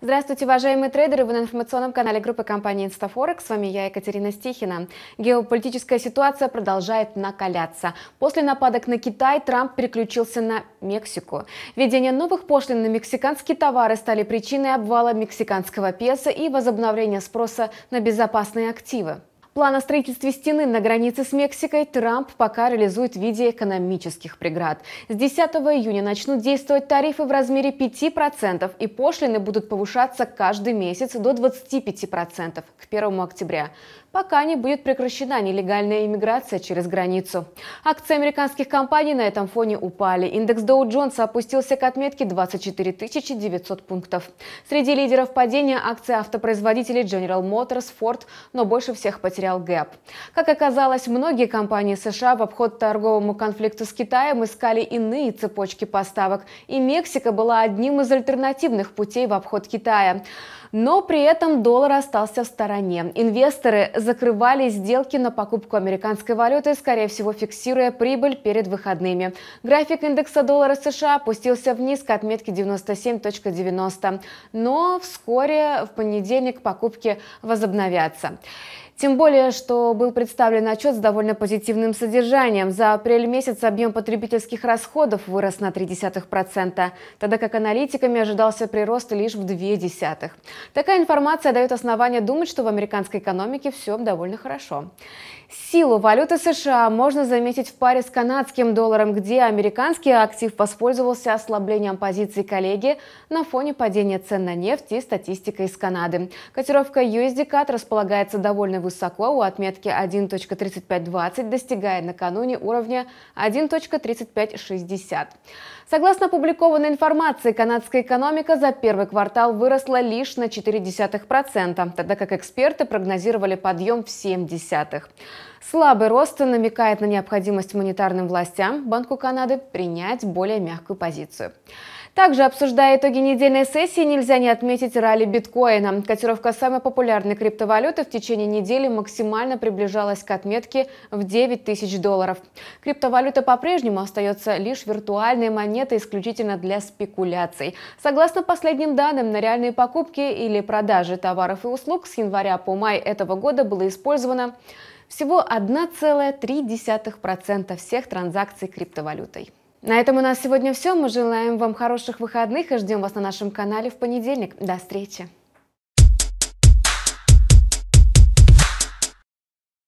Здравствуйте, уважаемые трейдеры! Вы на информационном канале группы компании InstaForex. С вами я, Екатерина Стихина. Геополитическая ситуация продолжает накаляться. После нападок на Китай Трамп переключился на Мексику. Введение новых пошлин на мексиканские товары стали причиной обвала мексиканского песа и возобновления спроса на безопасные активы. План о строительстве стены на границе с Мексикой Трамп пока реализует в виде экономических преград. С 10 июня начнут действовать тарифы в размере 5%, и пошлины будут повышаться каждый месяц до 25% к 1 октября, пока не будет прекращена нелегальная иммиграция через границу. Акции американских компаний на этом фоне упали. Индекс Доу Джонса опустился к отметке 24 900 пунктов. Среди лидеров падения акции автопроизводителей General Motors, Ford, но больше всех потерял материал Gap. Как оказалось, многие компании США в обход торговому конфликту с Китаем искали иные цепочки поставок, и Мексика была одним из альтернативных путей в обход Китая. Но при этом доллар остался в стороне. Инвесторы закрывали сделки на покупку американской валюты, скорее всего, фиксируя прибыль перед выходными. График индекса доллара США опустился вниз к отметке 97.90. Но вскоре в понедельник покупки возобновятся. Тем более, что был представлен отчет с довольно позитивным содержанием. За апрель месяц объем потребительских расходов вырос на 0,3%, тогда как аналитиками ожидался прирост лишь в 0,2%. Такая информация дает основание думать, что в американской экономике все довольно хорошо. Силу валюты США можно заметить в паре с канадским долларом, где американский актив воспользовался ослаблением позиций коллеги на фоне падения цен на нефть и статистика из Канады. Котировка USD-CAD располагается довольно высоко у отметки 1.3520, достигая накануне уровня 1.3560. Согласно опубликованной информации, канадская экономика за первый квартал выросла лишь на 1,4%, тогда как эксперты прогнозировали подъем в 0,7%. Слабый рост намекает на необходимость монетарным властям Банку Канады принять более мягкую позицию. Также, обсуждая итоги недельной сессии, нельзя не отметить ралли биткоина. Котировка самой популярной криптовалюты в течение недели максимально приближалась к отметке в 9 тысяч долларов. Криптовалюта по-прежнему остается лишь виртуальной монетой исключительно для спекуляций. Согласно последним данным, на реальные покупки или продажи товаров и услуг с января по май этого года было использовано всего 1,3% всех транзакций криптовалютой. На этом у нас сегодня все. Мы желаем вам хороших выходных и ждем вас на нашем канале в понедельник. До встречи!